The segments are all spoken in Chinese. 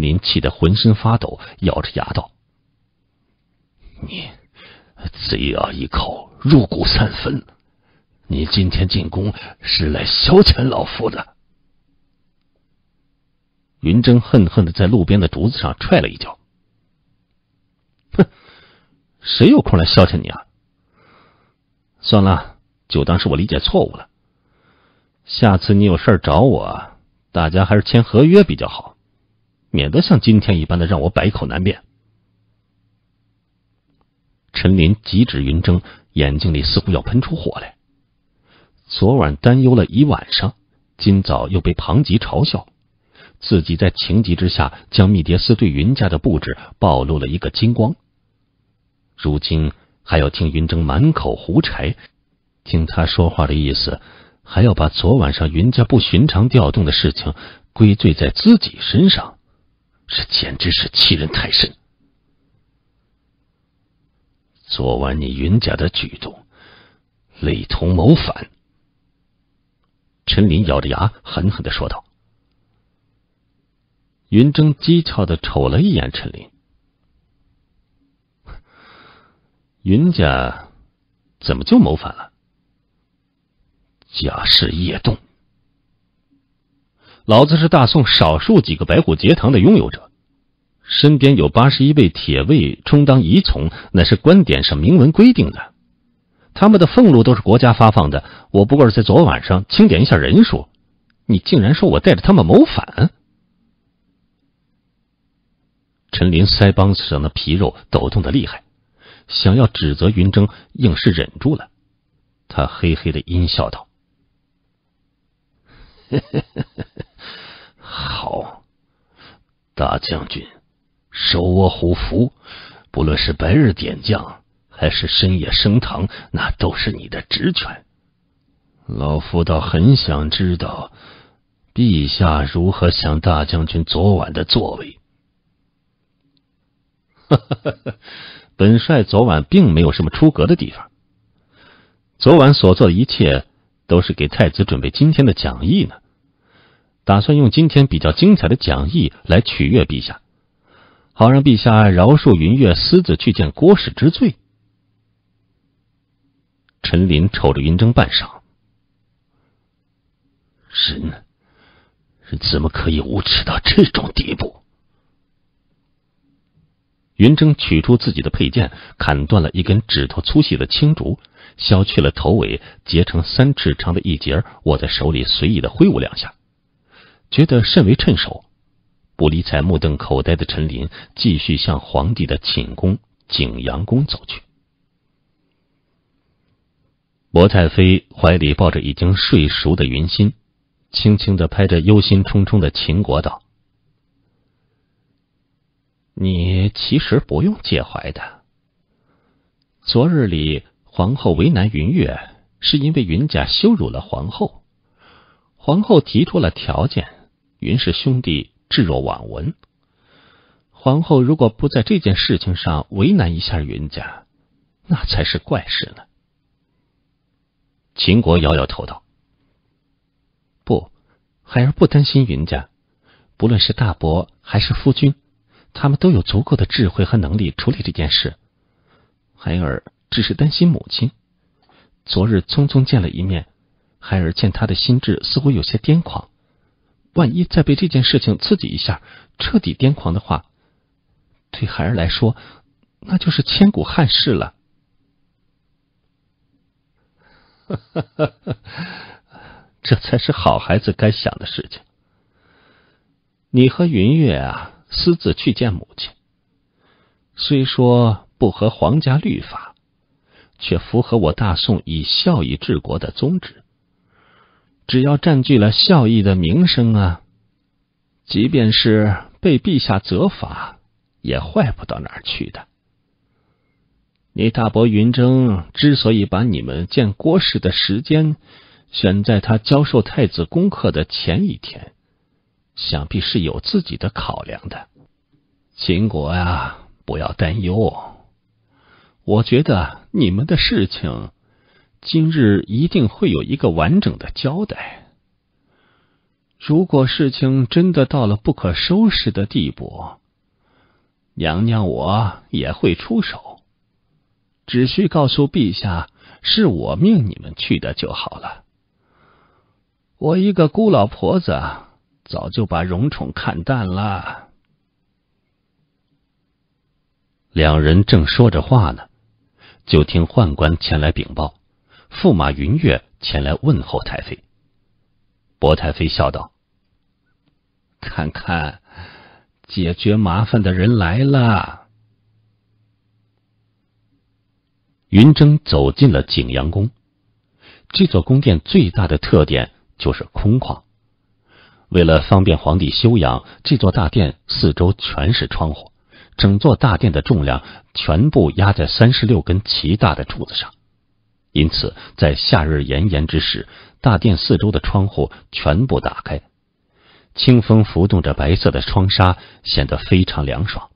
林气得浑身发抖，咬着牙道：“你，只咬一口入骨三分。你今天进宫是来消遣老夫的。”云峥恨恨的在路边的竹子上踹了一脚。哼，谁有空来消遣你啊？算了，就当是我理解错误了。下次你有事找我，大家还是签合约比较好。免得像今天一般的让我百口难辩。陈林急指云筝，眼睛里似乎要喷出火来。昨晚担忧了一晚上，今早又被庞吉嘲笑，自己在情急之下将密蝶斯对云家的布置暴露了一个精光，如今还要听云筝满口胡柴，听他说话的意思，还要把昨晚上云家不寻常调动的事情归罪在自己身上。这简直是欺人太甚！昨晚你云家的举动，类同谋反。陈林咬着牙，狠狠的说道。云峥讥诮的瞅了一眼陈林，云家怎么就谋反了？家事夜动。老子是大宋少数几个白虎节堂的拥有者，身边有八十一位铁卫充当仪从，乃是观点上明文规定的。他们的俸禄都是国家发放的。我不过是在昨晚上清点一下人数。你竟然说我带着他们谋反？陈林腮帮子上的皮肉抖动的厉害，想要指责云峥，硬是忍住了。他嘿嘿的阴笑道：“嘿嘿嘿嘿嘿。”好，大将军手握虎符，不论是白日点将，还是深夜升堂，那都是你的职权。老夫倒很想知道陛下如何想大将军昨晚的作为。本帅昨晚并没有什么出格的地方，昨晚所做的一切都是给太子准备今天的讲义呢。打算用今天比较精彩的讲义来取悦陛下，好让陛下饶恕云月私自去见郭氏之罪。陈林瞅着云筝半晌：“人，人怎么可以无耻到这种地步？”云筝取出自己的佩剑，砍断了一根指头粗细的青竹，削去了头尾，截成三尺长的一截，握在手里随意的挥舞两下。觉得甚为趁手，不理睬目瞪口呆的陈林，继续向皇帝的寝宫景阳宫走去。薄太妃怀里抱着已经睡熟的云心，轻轻的拍着忧心忡忡的秦国道：“你其实不用介怀的。昨日里皇后为难云月，是因为云家羞辱了皇后，皇后提出了条件。”云氏兄弟置若罔闻。皇后如果不在这件事情上为难一下云家，那才是怪事呢。秦国摇摇头道：“不，孩儿不担心云家。不论是大伯还是夫君，他们都有足够的智慧和能力处理这件事。孩儿只是担心母亲。昨日匆匆见了一面，孩儿见他的心智似乎有些癫狂。”万一再被这件事情刺激一下，彻底癫狂的话，对孩儿来说那就是千古憾事了。哈哈哈这才是好孩子该想的事情。你和云月啊，私自去见母亲，虽说不合皇家律法，却符合我大宋以孝义治国的宗旨。只要占据了孝义的名声啊，即便是被陛下责罚，也坏不到哪儿去的。你大伯云征之所以把你们见郭氏的时间选在他教授太子功课的前一天，想必是有自己的考量的。秦国呀，不要担忧，我觉得你们的事情。今日一定会有一个完整的交代。如果事情真的到了不可收拾的地步，娘娘我也会出手。只需告诉陛下，是我命你们去的就好了。我一个孤老婆子，早就把荣宠看淡了。两人正说着话呢，就听宦官前来禀报。驸马云月前来问候太妃，薄太妃笑道：“看看，解决麻烦的人来了。”云峥走进了景阳宫。这座宫殿最大的特点就是空旷。为了方便皇帝休养，这座大殿四周全是窗户。整座大殿的重量全部压在三十六根奇大的柱子上。因此，在夏日炎炎之时，大殿四周的窗户全部打开，清风浮动着白色的窗纱，显得非常凉爽。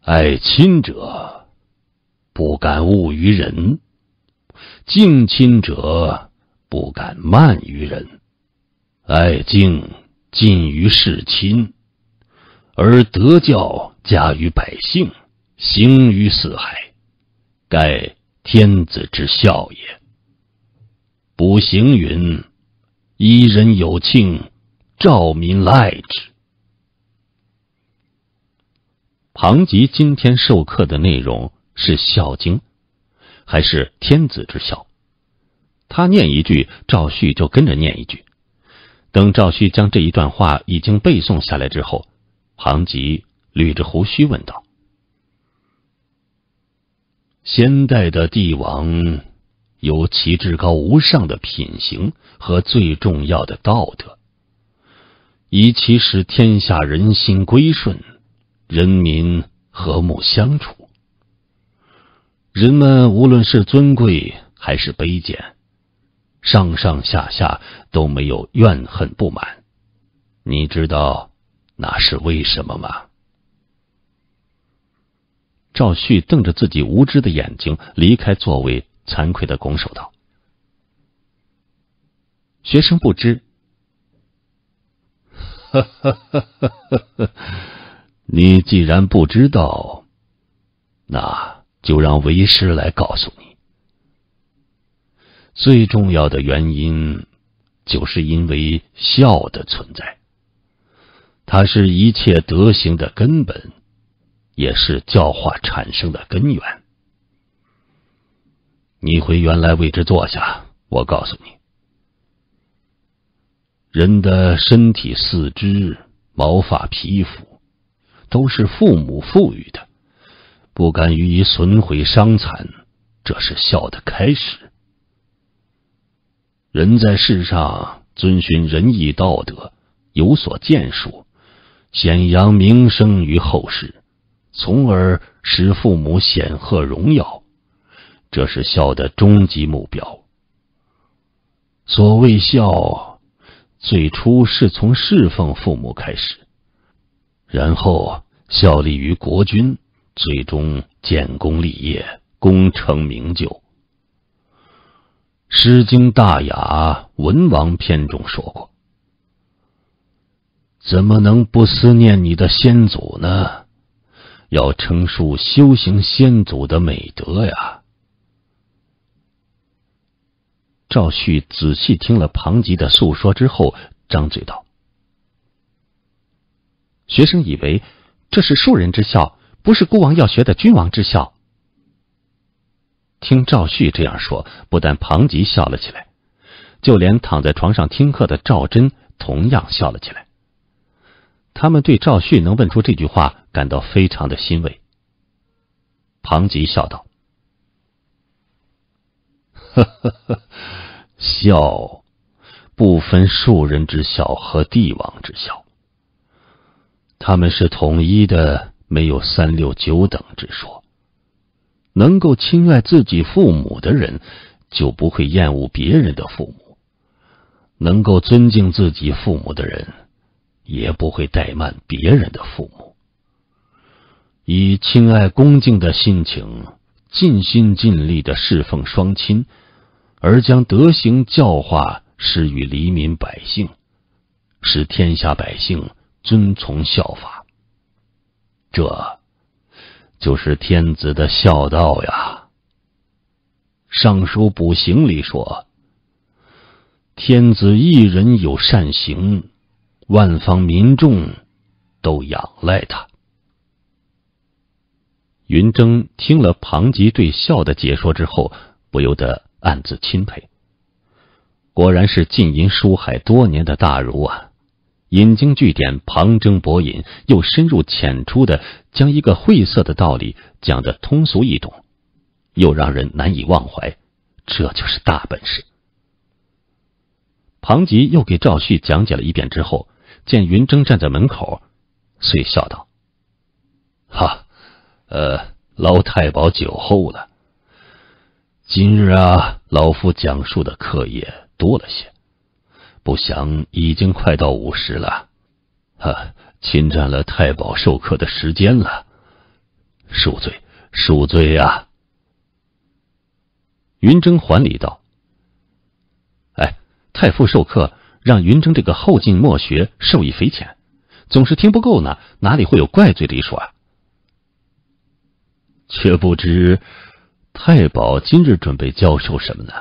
爱亲者不敢恶于人，敬亲者不敢慢于人，爱敬近于事亲，而德教加于百姓。行于四海，盖天子之孝也。卜行云，一人有庆，兆民赖之。庞吉今天授课的内容是《孝经》，还是天子之孝？他念一句，赵旭就跟着念一句。等赵旭将这一段话已经背诵下来之后，庞吉捋着胡须问道。先代的帝王有其至高无上的品行和最重要的道德，以其使天下人心归顺，人民和睦相处，人们无论是尊贵还是卑贱，上上下下都没有怨恨不满。你知道那是为什么吗？赵旭瞪着自己无知的眼睛，离开座位，惭愧的拱手道：“学生不知。”“你既然不知道，那就让为师来告诉你。最重要的原因，就是因为孝的存在。它是一切德行的根本。也是教化产生的根源。你回原来位置坐下，我告诉你：人的身体、四肢、毛发、皮肤，都是父母赋予的，不敢予以损毁伤残，这是孝的开始。人在世上遵循仁义道德，有所建树，显扬名声于后世。从而使父母显赫荣耀，这是孝的终极目标。所谓孝，最初是从侍奉父母开始，然后效力于国君，最终建功立业，功成名就。《诗经·大雅·文王》篇中说过：“怎么能不思念你的先祖呢？”要称述修行先祖的美德呀！赵旭仔细听了庞吉的诉说之后，张嘴道：“学生以为这是庶人之孝，不是孤王要学的君王之孝。”听赵旭这样说，不但庞吉笑了起来，就连躺在床上听课的赵真同样笑了起来。他们对赵旭能问出这句话感到非常的欣慰。庞吉笑道：“笑，不分庶人之小和帝王之小。他们是统一的，没有三六九等之说。能够亲爱自己父母的人，就不会厌恶别人的父母；能够尊敬自己父母的人。”也不会怠慢别人的父母，以亲爱恭敬的心情，尽心尽力的侍奉双亲，而将德行教化施于黎民百姓，使天下百姓遵从效法。这就是天子的孝道呀。《尚书·补行》里说：“天子一人有善行。”万方民众都仰赖他。云征听了庞吉对孝的解说之后，不由得暗自钦佩。果然是浸淫书海多年的大儒啊！引经据典，旁征博引，又深入浅出的将一个晦涩的道理讲得通俗易懂，又让人难以忘怀。这就是大本事。庞吉又给赵旭讲解了一遍之后。见云峥站在门口，遂笑道：“哈，呃，老太保酒后了。今日啊，老夫讲述的课业多了些，不想已经快到午时了，啊，侵占了太保授课的时间了，恕罪，恕罪呀。”云峥还礼道：“哎，太傅授课。”让云峥这个后进墨学受益匪浅，总是听不够呢，哪里会有怪罪的一说啊？却不知太保今日准备教授什么呢？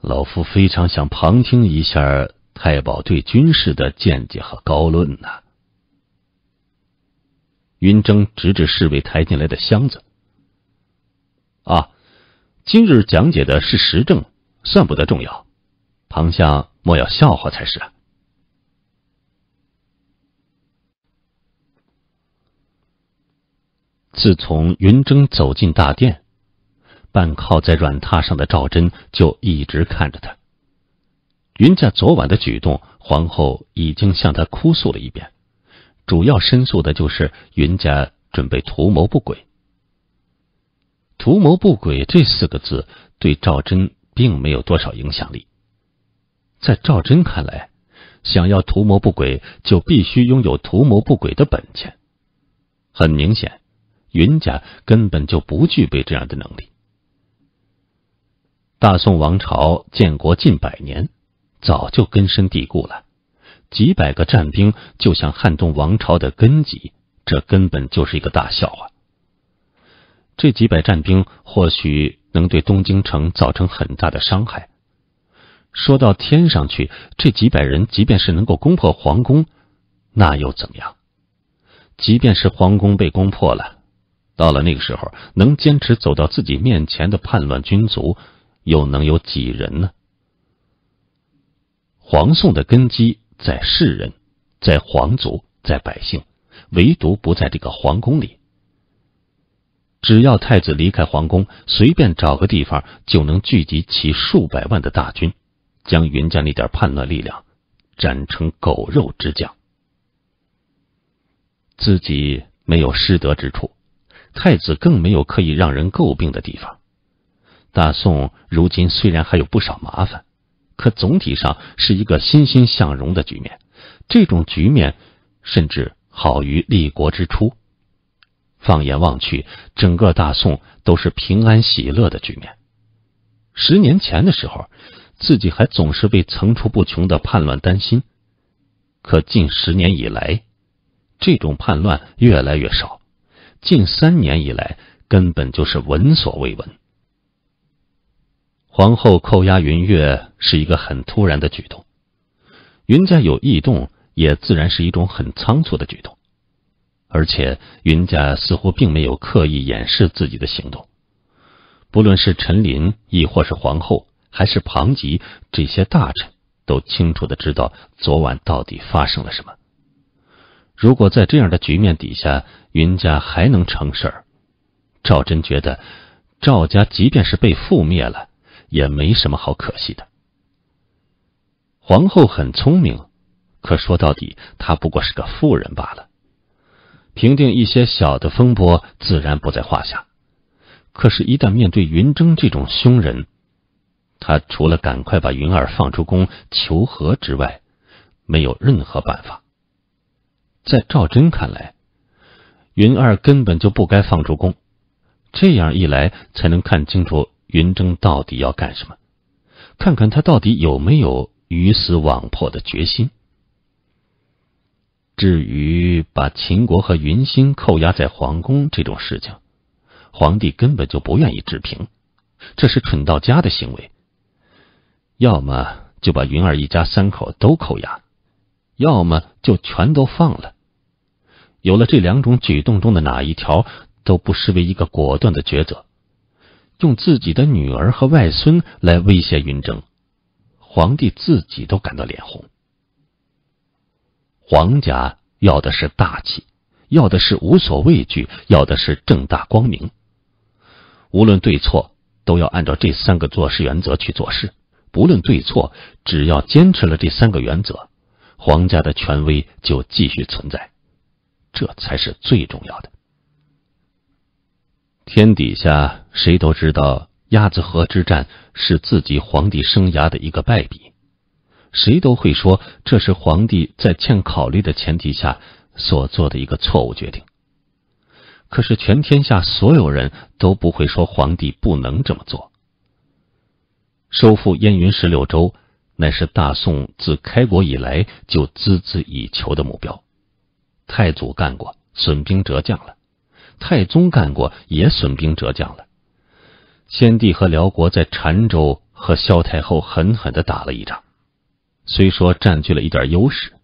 老夫非常想旁听一下太保对军事的见解和高论呢。云峥指指侍卫抬进来的箱子。啊，今日讲解的是时政，算不得重要，旁下。莫要笑话才是。啊。自从云筝走进大殿，半靠在软榻上的赵真就一直看着他。云家昨晚的举动，皇后已经向他哭诉了一遍，主要申诉的就是云家准备图谋不轨。图谋不轨这四个字对赵真并没有多少影响力。在赵真看来，想要图谋不轨，就必须拥有图谋不轨的本钱。很明显，云家根本就不具备这样的能力。大宋王朝建国近百年，早就根深蒂固了。几百个战兵就想撼动王朝的根基，这根本就是一个大笑话。这几百战兵或许能对东京城造成很大的伤害。说到天上去，这几百人即便是能够攻破皇宫，那又怎么样？即便是皇宫被攻破了，到了那个时候，能坚持走到自己面前的叛乱军族，又能有几人呢？皇宋的根基在世人，在皇族，在百姓，唯独不在这个皇宫里。只要太子离开皇宫，随便找个地方，就能聚集起数百万的大军。将云家那点叛乱力量斩成狗肉之将。自己没有失德之处，太子更没有可以让人诟病的地方。大宋如今虽然还有不少麻烦，可总体上是一个欣欣向荣的局面。这种局面甚至好于立国之初。放眼望去，整个大宋都是平安喜乐的局面。十年前的时候。自己还总是为层出不穷的叛乱担心，可近十年以来，这种叛乱越来越少；近三年以来，根本就是闻所未闻。皇后扣押云月是一个很突然的举动，云家有异动也自然是一种很仓促的举动，而且云家似乎并没有刻意掩饰自己的行动，不论是陈琳亦或是皇后。还是庞吉这些大臣都清楚的知道昨晚到底发生了什么。如果在这样的局面底下，云家还能成事儿，赵真觉得赵家即便是被覆灭了，也没什么好可惜的。皇后很聪明，可说到底她不过是个妇人罢了。平定一些小的风波自然不在话下，可是，一旦面对云峥这种凶人，他除了赶快把云儿放出宫求和之外，没有任何办法。在赵祯看来，云儿根本就不该放出宫，这样一来才能看清楚云峥到底要干什么，看看他到底有没有鱼死网破的决心。至于把秦国和云心扣押在皇宫这种事情，皇帝根本就不愿意置评，这是蠢到家的行为。要么就把云儿一家三口都扣押，要么就全都放了。有了这两种举动中的哪一条，都不失为一个果断的抉择。用自己的女儿和外孙来威胁云峥，皇帝自己都感到脸红。皇家要的是大气，要的是无所畏惧，要的是正大光明。无论对错，都要按照这三个做事原则去做事。不论对错，只要坚持了这三个原则，皇家的权威就继续存在，这才是最重要的。天底下谁都知道鸭子河之战是自己皇帝生涯的一个败笔，谁都会说这是皇帝在欠考虑的前提下所做的一个错误决定。可是全天下所有人都不会说皇帝不能这么做。收复燕云十六州，乃是大宋自开国以来就孜孜以求的目标。太祖干过，损兵折将了；太宗干过，也损兵折将了。先帝和辽国在澶州和萧太后狠狠的打了一仗，虽说占据了一点优势，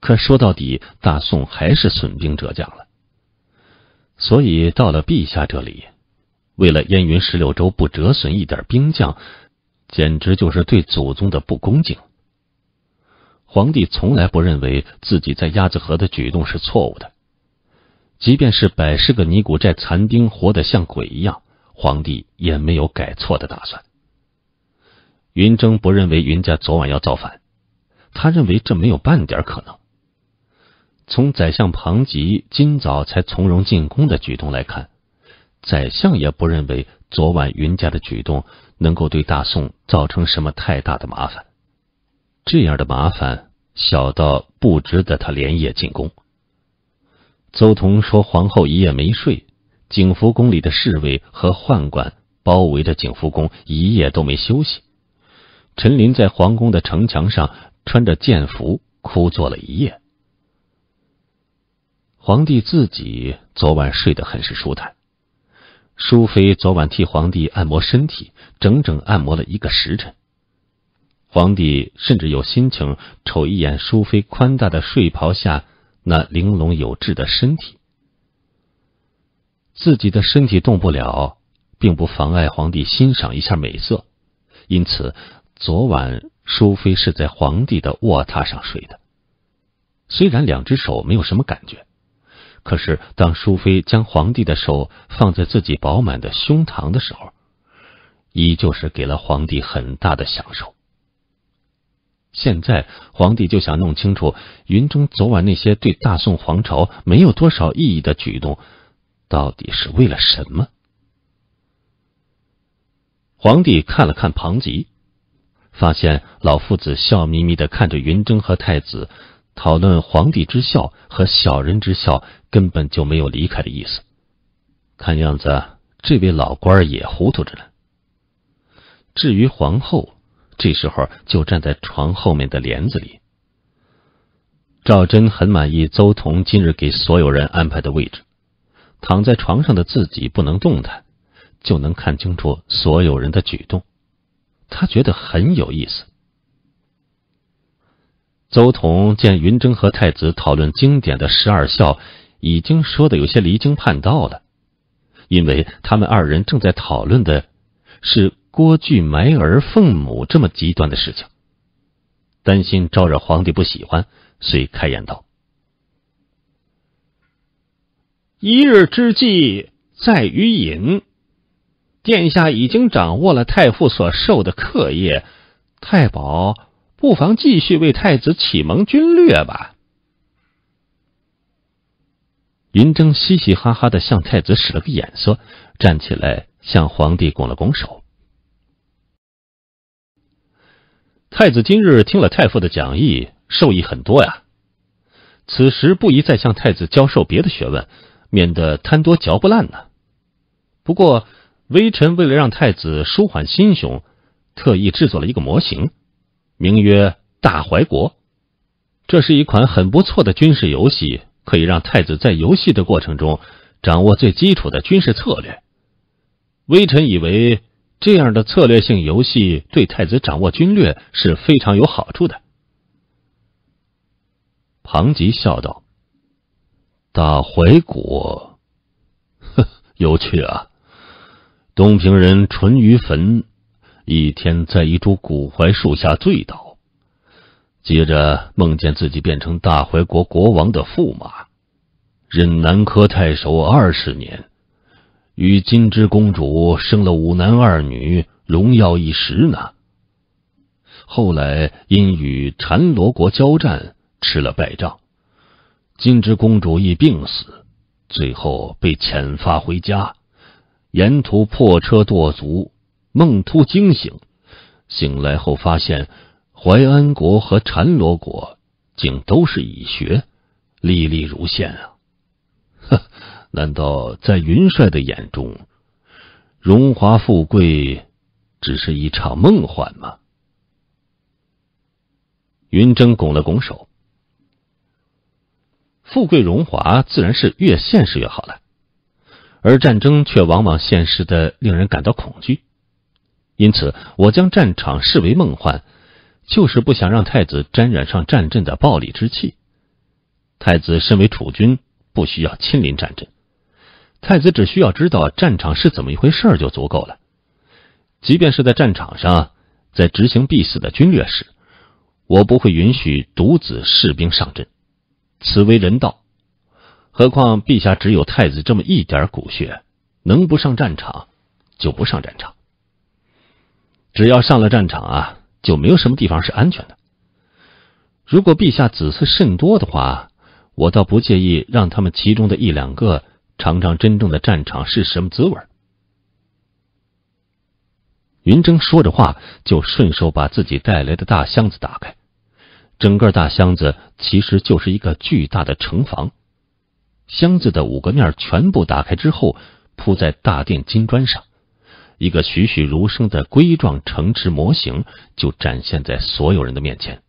可说到底，大宋还是损兵折将了。所以到了陛下这里，为了燕云十六州不折损一点兵将。简直就是对祖宗的不恭敬。皇帝从来不认为自己在鸭子河的举动是错误的，即便是百十个尼古寨残兵活得像鬼一样，皇帝也没有改错的打算。云峥不认为云家昨晚要造反，他认为这没有半点可能。从宰相庞吉今早才从容进宫的举动来看，宰相也不认为。昨晚云家的举动能够对大宋造成什么太大的麻烦？这样的麻烦小到不值得他连夜进宫。邹彤说，皇后一夜没睡，景福宫里的侍卫和宦官包围着景福宫，一夜都没休息。陈林在皇宫的城墙上穿着剑服，枯坐了一夜。皇帝自己昨晚睡得很是舒坦。淑妃昨晚替皇帝按摩身体，整整按摩了一个时辰。皇帝甚至有心情瞅一眼淑妃宽大的睡袍下那玲珑有致的身体。自己的身体动不了，并不妨碍皇帝欣赏一下美色，因此昨晚淑妃是在皇帝的卧榻上睡的，虽然两只手没有什么感觉。可是，当淑妃将皇帝的手放在自己饱满的胸膛的时候，依旧是给了皇帝很大的享受。现在，皇帝就想弄清楚云中昨晚那些对大宋皇朝没有多少意义的举动，到底是为了什么？皇帝看了看庞吉，发现老夫子笑眯眯的看着云中和太子。讨论皇帝之孝和小人之孝，根本就没有离开的意思。看样子，这位老官也糊涂着呢。至于皇后，这时候就站在床后面的帘子里。赵真很满意邹彤今日给所有人安排的位置。躺在床上的自己不能动弹，就能看清楚所有人的举动，他觉得很有意思。邹同见云筝和太子讨论经典的十二孝，已经说的有些离经叛道了，因为他们二人正在讨论的是郭巨埋儿奉母这么极端的事情，担心招惹皇帝不喜欢，遂开言道：“一日之计在于饮，殿下已经掌握了太傅所授的课业，太保。”不妨继续为太子启蒙军略吧。云峥嘻嘻哈哈的向太子使了个眼色，站起来向皇帝拱了拱手。太子今日听了太傅的讲义，受益很多呀。此时不宜再向太子教授别的学问，免得贪多嚼不烂呢。不过，微臣为了让太子舒缓心胸，特意制作了一个模型。名曰大怀国，这是一款很不错的军事游戏，可以让太子在游戏的过程中掌握最基础的军事策略。微臣以为，这样的策略性游戏对太子掌握军略是非常有好处的。庞吉笑道：“大怀国，有趣啊，东平人淳于汾。”一天，在一株古槐树下醉倒，接着梦见自己变成大槐国国王的驸马，任南柯太守二十年，与金枝公主生了五男二女，荣耀一时呢。后来因与缠罗国交战吃了败仗，金枝公主亦病死，最后被遣发回家，沿途破车跺足。梦突惊醒，醒来后发现淮安国和禅罗国竟都是蚁穴，历历如现啊！哼，难道在云帅的眼中，荣华富贵只是一场梦幻吗？云征拱了拱手，富贵荣华自然是越现实越好了，而战争却往往现实的令人感到恐惧。因此，我将战场视为梦幻，就是不想让太子沾染上战阵的暴力之气。太子身为储君，不需要亲临战阵。太子只需要知道战场是怎么一回事儿就足够了。即便是在战场上，在执行必死的军略时，我不会允许独子士兵上阵，此为人道。何况陛下只有太子这么一点骨血，能不上战场就不上战场。只要上了战场啊，就没有什么地方是安全的。如果陛下子嗣甚多的话，我倒不介意让他们其中的一两个尝尝真正的战场是什么滋味。云征说着话，就顺手把自己带来的大箱子打开。整个大箱子其实就是一个巨大的城防，箱子的五个面全部打开之后，铺在大殿金砖上。一个栩栩如生的龟状城池模型就展现在所有人的面前。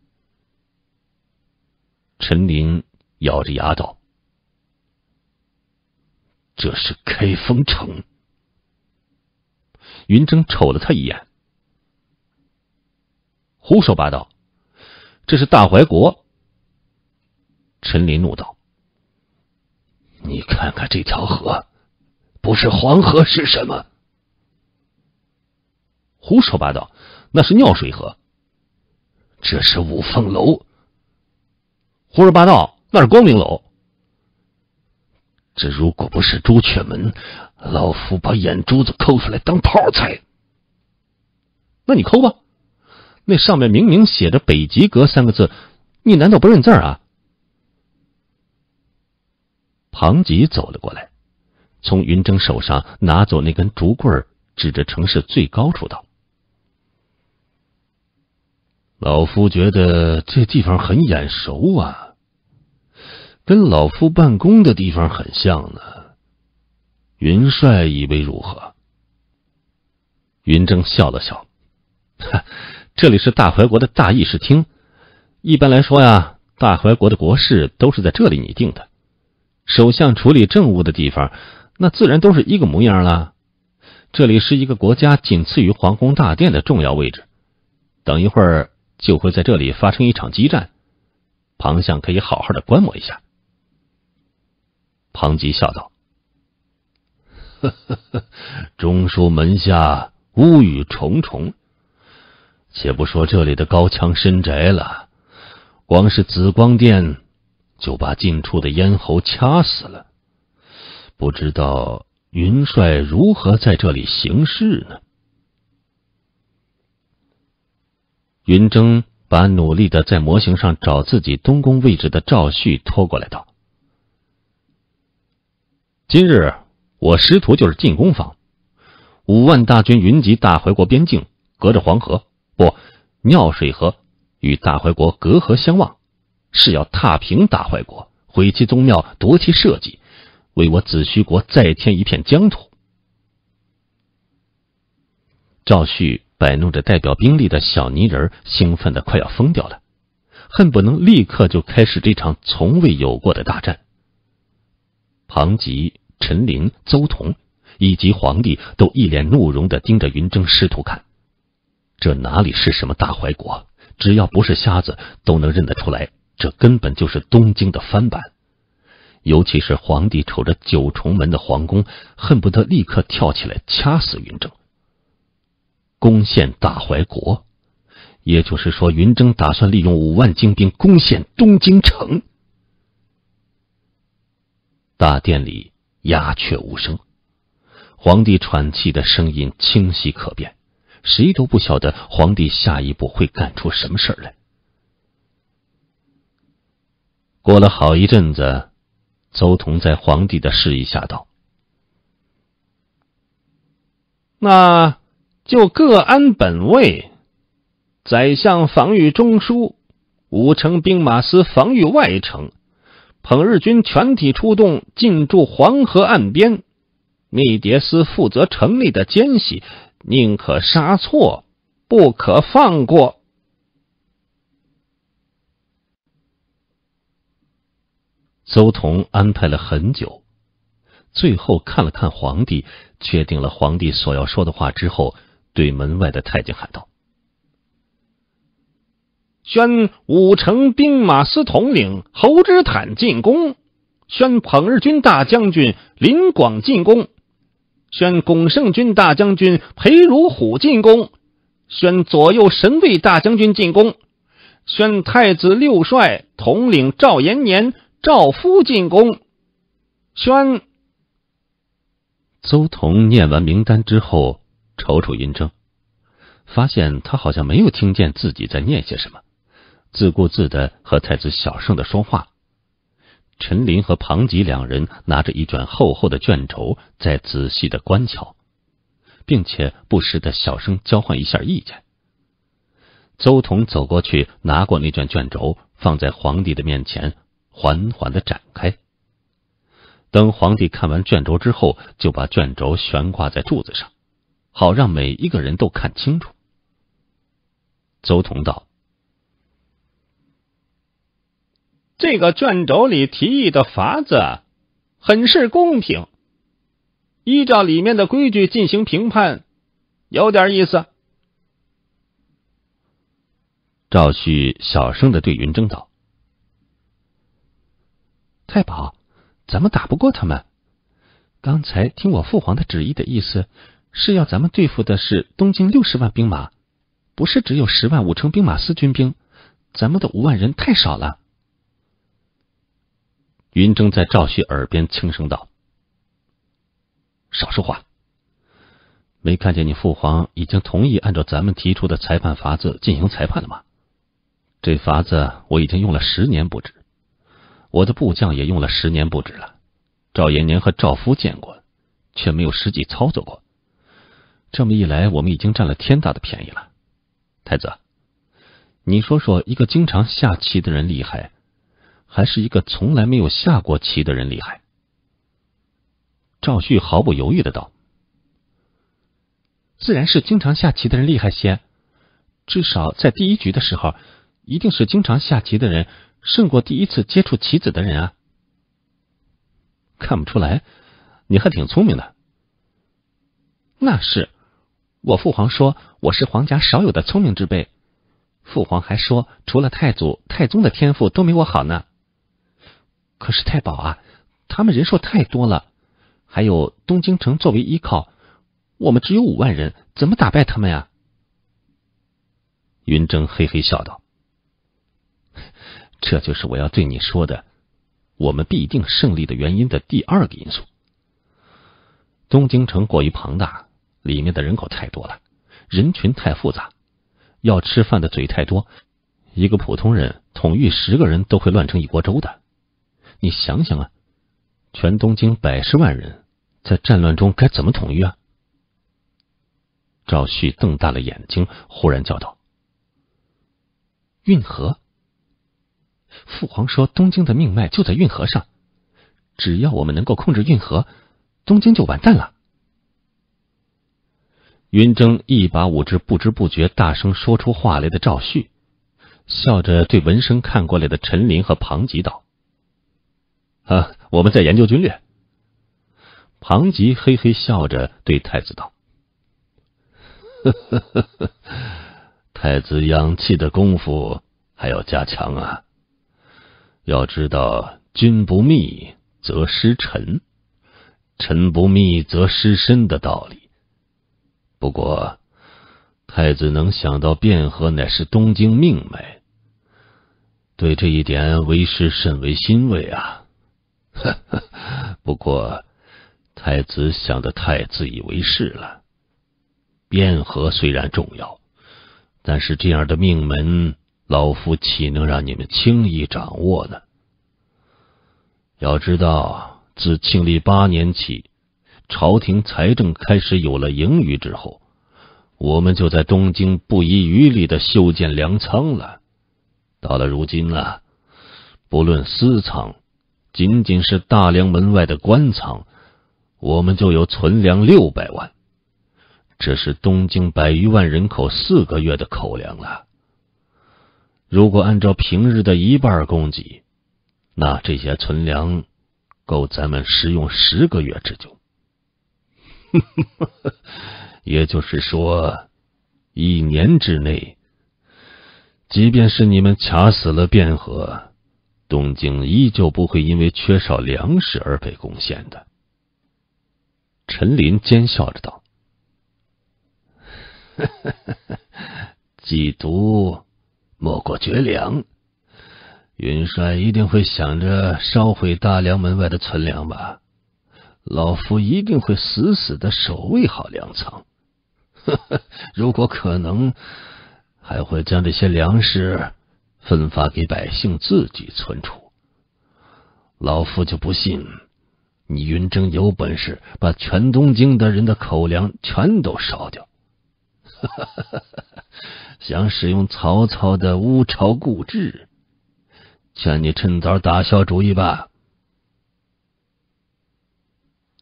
陈林咬着牙道：“这是开封城。”云峥瞅了他一眼：“胡说八道，这是大淮国。”陈林怒道：“你看看这条河，不是黄河是什么？”胡说八道！那是尿水河，这是五凤楼。胡说八道！那是光明楼。这如果不是朱雀门，老夫把眼珠子抠出来当泡菜。那你抠吧。那上面明明写着“北极阁”三个字，你难道不认字啊？庞吉走了过来，从云筝手上拿走那根竹棍，指着城市最高处道。老夫觉得这地方很眼熟啊，跟老夫办公的地方很像呢。云帅以为如何？云峥笑了笑，哈，这里是大淮国的大议事厅。一般来说呀，大淮国的国事都是在这里拟定的，首相处理政务的地方，那自然都是一个模样了。这里是一个国家仅次于皇宫大殿的重要位置。等一会儿。就会在这里发生一场激战，庞相可以好好的观摩一下。庞吉笑道：“呵呵呵，中书门下乌雨重重，且不说这里的高墙深宅了，光是紫光殿就把近处的咽喉掐死了，不知道云帅如何在这里行事呢？”云峥把努力的在模型上找自己东宫位置的赵旭拖过来，道：“今日我师徒就是进攻方，五万大军云集大淮国边境，隔着黄河（不，尿水河）与大淮国隔河相望，是要踏平大淮国，毁其宗庙，夺其社稷，为我子虚国再添一片疆土。”赵旭。摆弄着代表兵力的小泥人，兴奋的快要疯掉了，恨不能立刻就开始这场从未有过的大战。庞吉、陈琳、邹同以及皇帝都一脸怒容的盯着云征师徒看，这哪里是什么大怀国？只要不是瞎子，都能认得出来，这根本就是东京的翻版。尤其是皇帝瞅着九重门的皇宫，恨不得立刻跳起来掐死云征。攻陷大淮国，也就是说，云峥打算利用五万精兵攻陷东京城。大殿里鸦雀无声，皇帝喘气的声音清晰可辨，谁都不晓得皇帝下一步会干出什么事儿来。过了好一阵子，邹同在皇帝的示意下道：“那。”就各安本位，宰相防御中枢，五城兵马司防御外城，捧日军全体出动进驻黄河岸边，密迭司负责城内的奸细，宁可杀错，不可放过。邹同安排了很久，最后看了看皇帝，确定了皇帝所要说的话之后。对门外的太监喊道：“宣武城兵马司统领侯之坦进宫；宣捧日军大将军林广进宫；宣拱圣军大将军裴如虎进宫；宣左右神卫大将军进宫；宣太子六帅统领赵延年、赵夫进宫；宣。”邹彤念完名单之后。瞅瞅银铮，发现他好像没有听见自己在念些什么，自顾自的和太子小声的说话。陈林和庞吉两人拿着一卷厚厚的卷轴，在仔细的观瞧，并且不时的小声交换一下意见。邹同走过去，拿过那卷卷轴，放在皇帝的面前，缓缓的展开。等皇帝看完卷轴之后，就把卷轴悬挂在柱子上。好让每一个人都看清楚。邹同道，这个卷轴里提议的法子很是公平，依照里面的规矩进行评判，有点意思。赵旭小声的对云峥道：“太保，咱们打不过他们。刚才听我父皇的旨意的意思。”是要咱们对付的是东京六十万兵马，不是只有十万五城兵马司军兵，咱们的五万人太少了。云征在赵旭耳边轻声道：“少说话，没看见你父皇已经同意按照咱们提出的裁判法子进行裁判了吗？这法子我已经用了十年不止，我的部将也用了十年不止了。赵延年和赵夫见过，却没有实际操作过。”这么一来，我们已经占了天大的便宜了。太子，你说说，一个经常下棋的人厉害，还是一个从来没有下过棋的人厉害？赵旭毫不犹豫的道：“自然是经常下棋的人厉害些，至少在第一局的时候，一定是经常下棋的人胜过第一次接触棋子的人啊。”看不出来，你还挺聪明的。那是。我父皇说我是皇家少有的聪明之辈，父皇还说除了太祖、太宗的天赋都没我好呢。可是太保啊，他们人数太多了，还有东京城作为依靠，我们只有五万人，怎么打败他们呀？云峥嘿嘿笑道：“这就是我要对你说的，我们必定胜利的原因的第二个因素。东京城过于庞大。”里面的人口太多了，人群太复杂，要吃饭的嘴太多，一个普通人统御十个人都会乱成一锅粥的。你想想啊，全东京百十万人在战乱中该怎么统御啊？赵旭瞪大了眼睛，忽然叫道：“运河！父皇说东京的命脉就在运河上，只要我们能够控制运河，东京就完蛋了。”云峥一把捂住不知不觉大声说出话来的赵旭，笑着对闻声看过来的陈林和庞吉道：“啊，我们在研究军略。”庞吉嘿嘿笑着对太子道：“呵呵呵呵，太子养气的功夫还要加强啊！要知道，君不密则失臣，臣不密则失身的道理。”不过，太子能想到汴河乃是东京命脉，对这一点为师甚为欣慰啊！不过，太子想的太自以为是了。汴河虽然重要，但是这样的命门，老夫岂能让你们轻易掌握呢？要知道，自庆历八年起。朝廷财政开始有了盈余之后，我们就在东京不遗余力的修建粮仓了。到了如今了，不论私仓，仅仅是大梁门外的官仓，我们就有存粮六百万，这是东京百余万人口四个月的口粮了。如果按照平日的一半供给，那这些存粮够咱们食用十个月之久。也就是说，一年之内，即便是你们卡死了汴河，东京依旧不会因为缺少粮食而被攻陷的。陈林奸笑着道：“几毒，莫过绝粮。云帅一定会想着烧毁大梁门外的存粮吧？”老夫一定会死死的守卫好粮仓，如果可能，还会将这些粮食分发给百姓自己存储。老夫就不信你云峥有本事把全东京的人的口粮全都烧掉。想使用曹操的乌巢固执，劝你趁早打消主意吧。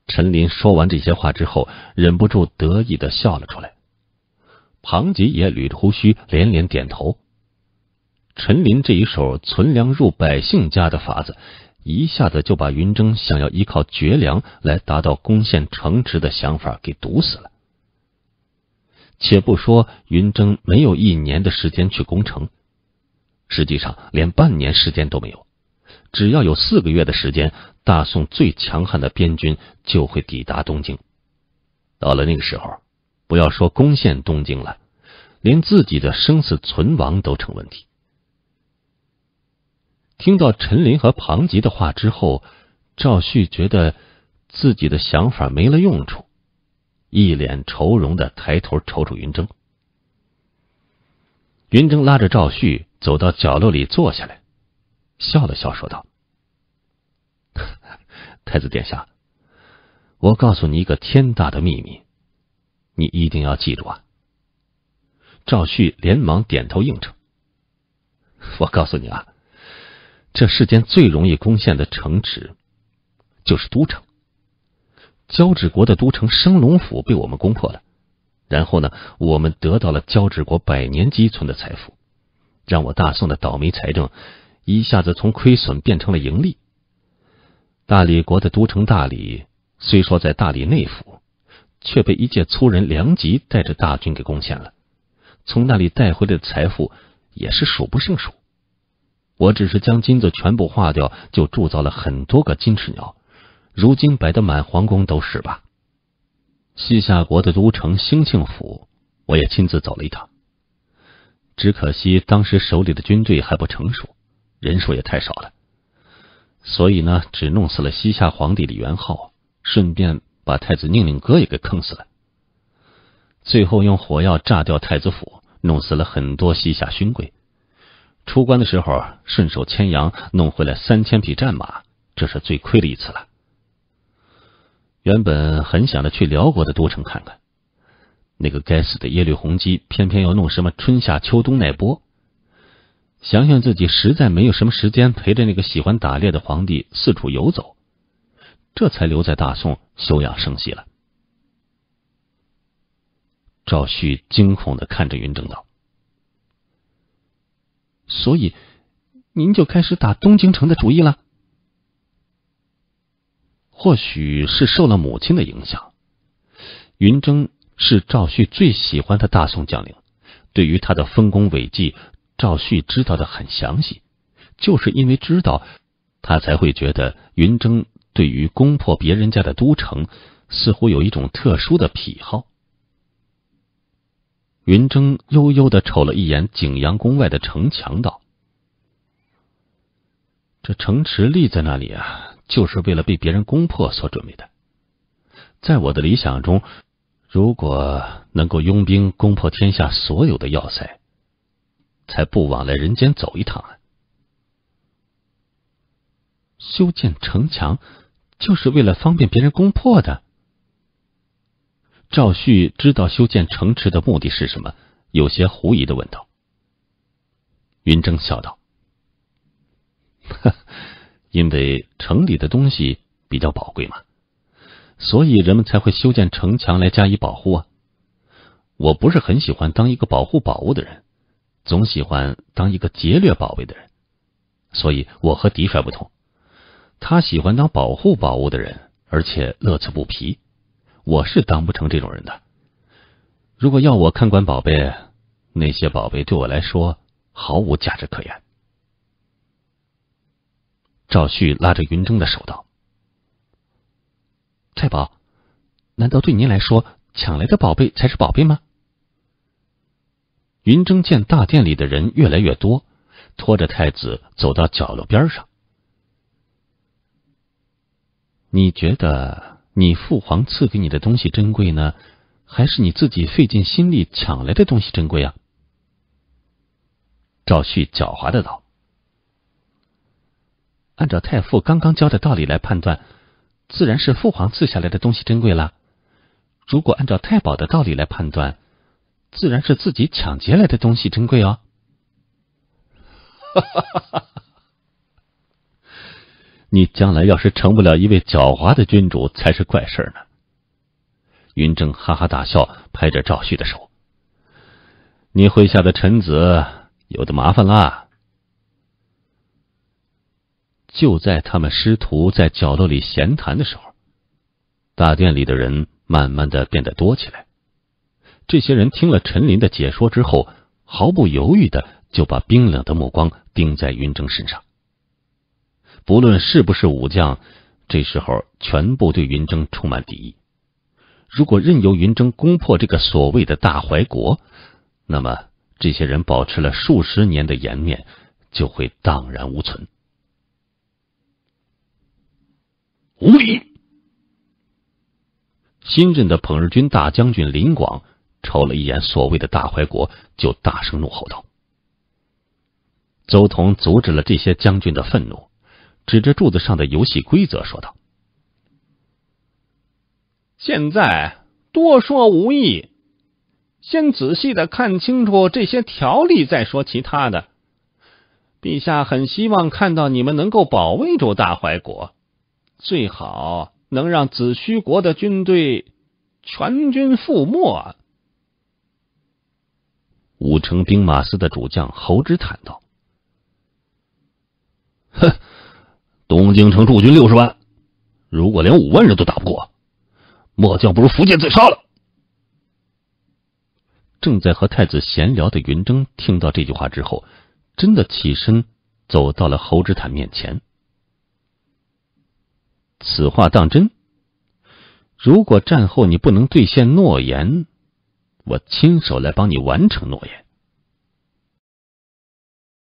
陈林说完这些话之后，忍不住得意的笑了出来。庞吉也捋着胡须，连连点头。陈林这一手存粮入百姓家的法子，一下子就把云征想要依靠绝粮来达到攻陷城池的想法给堵死了。且不说云征没有一年的时间去攻城，实际上连半年时间都没有。只要有四个月的时间，大宋最强悍的边军就会抵达东京。到了那个时候，不要说攻陷东京了，连自己的生死存亡都成问题。听到陈林和庞吉的话之后，赵旭觉得自己的想法没了用处，一脸愁容的抬头瞅瞅云筝。云筝拉着赵旭走到角落里坐下来。笑了笑，说道：“ 太子殿下，我告诉你一个天大的秘密，你一定要记住啊！”赵旭连忙点头应承。我告诉你啊，这世间最容易攻陷的城池，就是都城。交趾国的都城升龙府被我们攻破了，然后呢，我们得到了交趾国百年积存的财富，让我大宋的倒霉财政。”一下子从亏损变成了盈利。大理国的都城大理虽说在大理内府，却被一介粗人梁吉带着大军给攻陷了。从那里带回来的财富也是数不胜数。我只是将金子全部化掉，就铸造了很多个金翅鸟，如今摆得满皇宫都是吧。西夏国的都城兴庆府，我也亲自走了一趟，只可惜当时手里的军队还不成熟。人数也太少了，所以呢，只弄死了西夏皇帝李元昊，顺便把太子宁令哥也给坑死了。最后用火药炸掉太子府，弄死了很多西夏勋贵。出关的时候顺手牵羊弄回来三千匹战马，这是最亏的一次了。原本很想着去辽国的都城看看，那个该死的耶律洪基偏偏要弄什么春夏秋冬那波。想想自己实在没有什么时间陪着那个喜欢打猎的皇帝四处游走，这才留在大宋休养生息了。赵旭惊恐的看着云峥道：“所以您就开始打东京城的主意了？”或许是受了母亲的影响，云峥是赵旭最喜欢的大宋将领，对于他的丰功伟绩。赵旭知道的很详细，就是因为知道，他才会觉得云峥对于攻破别人家的都城，似乎有一种特殊的癖好。云峥悠悠的瞅了一眼景阳宫外的城墙，道：“这城池立在那里啊，就是为了被别人攻破所准备的。在我的理想中，如果能够拥兵攻破天下所有的要塞。”才不枉来人间走一趟啊！修建城墙就是为了方便别人攻破的。赵旭知道修建城池的目的是什么，有些狐疑的问道。云正笑道：“呵，因为城里的东西比较宝贵嘛，所以人们才会修建城墙来加以保护啊。我不是很喜欢当一个保护宝物的人。”总喜欢当一个劫掠宝贝的人，所以我和狄帅不同。他喜欢当保护宝物的人，而且乐此不疲。我是当不成这种人的。如果要我看管宝贝，那些宝贝对我来说毫无价值可言。赵旭拉着云峥的手道：“太保，难道对您来说，抢来的宝贝才是宝贝吗？”云峥见大殿里的人越来越多，拖着太子走到角落边上。你觉得你父皇赐给你的东西珍贵呢，还是你自己费尽心力抢来的东西珍贵啊？赵旭狡猾的道：“按照太傅刚刚教的道理来判断，自然是父皇赐下来的东西珍贵了。如果按照太保的道理来判断。”自然是自己抢劫来的东西珍贵哦！哈哈哈哈哈！你将来要是成不了一位狡猾的君主，才是怪事儿呢。云正哈哈大笑，拍着赵旭的手：“你麾下的臣子有的麻烦啦。”就在他们师徒在角落里闲谈的时候，大殿里的人慢慢的变得多起来。这些人听了陈林的解说之后，毫不犹豫的就把冰冷的目光盯在云征身上。不论是不是武将，这时候全部对云征充满敌意。如果任由云征攻破这个所谓的大怀国，那么这些人保持了数十年的颜面就会荡然无存。无礼！新任的捧日军大将军林广。瞅了一眼所谓的大怀国，就大声怒吼道：“邹同阻止了这些将军的愤怒，指着柱子上的游戏规则说道：‘现在多说无益，先仔细的看清楚这些条例再说其他的。陛下很希望看到你们能够保卫住大怀国，最好能让子虚国的军队全军覆没。’”武城兵马司的主将侯之坦道：“哼，东京城驻军六十万，如果连五万人都打不过，末将不如伏剑自杀了。”正在和太子闲聊的云峥听到这句话之后，真的起身走到了侯之坦面前。此话当真？如果战后你不能兑现诺言，我亲手来帮你完成诺言。